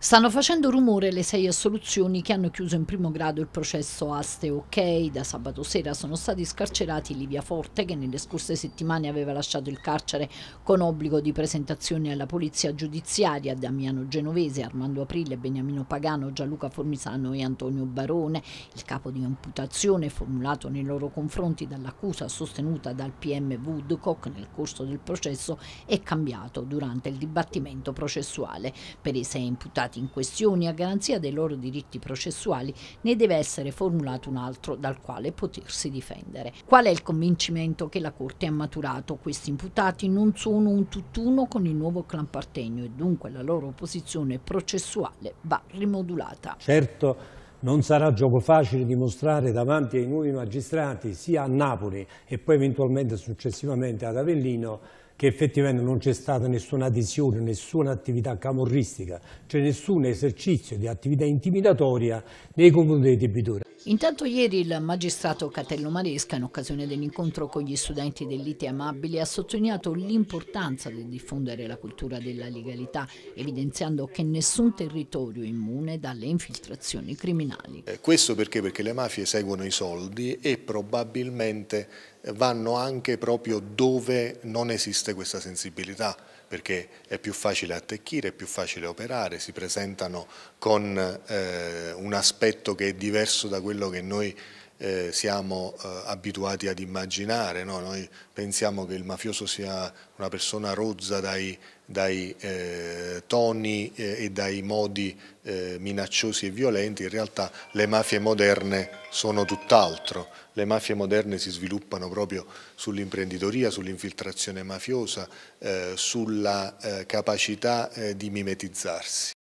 Stanno facendo rumore le sei assoluzioni che hanno chiuso in primo grado il processo Aste OK. Da sabato sera sono stati scarcerati Livia Forte, che nelle scorse settimane aveva lasciato il carcere con obbligo di presentazione alla polizia giudiziaria, Damiano Genovese, Armando Aprile, Beniamino Pagano, Gianluca Formisano e Antonio Barone. Il capo di imputazione formulato nei loro confronti dall'accusa sostenuta dal PM Woodcock nel corso del processo è cambiato durante il dibattimento processuale. Per i sei imputati imputati in questione a garanzia dei loro diritti processuali, ne deve essere formulato un altro dal quale potersi difendere. Qual è il convincimento che la Corte ha maturato? Questi imputati non sono un tutt'uno con il nuovo clan Partegno e dunque la loro posizione processuale va rimodulata. Certo. Non sarà gioco facile dimostrare davanti ai nuovi magistrati, sia a Napoli e poi eventualmente successivamente ad Avellino, che effettivamente non c'è stata nessuna adesione, nessuna attività camorristica, cioè nessun esercizio di attività intimidatoria nei confronti dei debitori. Intanto ieri il magistrato Catello Maresca, in occasione dell'incontro con gli studenti dell'ITE Amabile, ha sottolineato l'importanza di diffondere la cultura della legalità, evidenziando che nessun territorio è immune dalle infiltrazioni criminali. Eh, questo perché? Perché le mafie seguono i soldi e probabilmente vanno anche proprio dove non esiste questa sensibilità perché è più facile attecchire, è più facile operare, si presentano con eh, un aspetto che è diverso da quello che noi eh, siamo eh, abituati ad immaginare, no? noi pensiamo che il mafioso sia una persona rozza dai, dai eh, toni eh, e dai modi eh, minacciosi e violenti, in realtà le mafie moderne sono tutt'altro, le mafie moderne si sviluppano proprio sull'imprenditoria, sull'infiltrazione mafiosa, eh, sulla capacità di mimetizzarsi.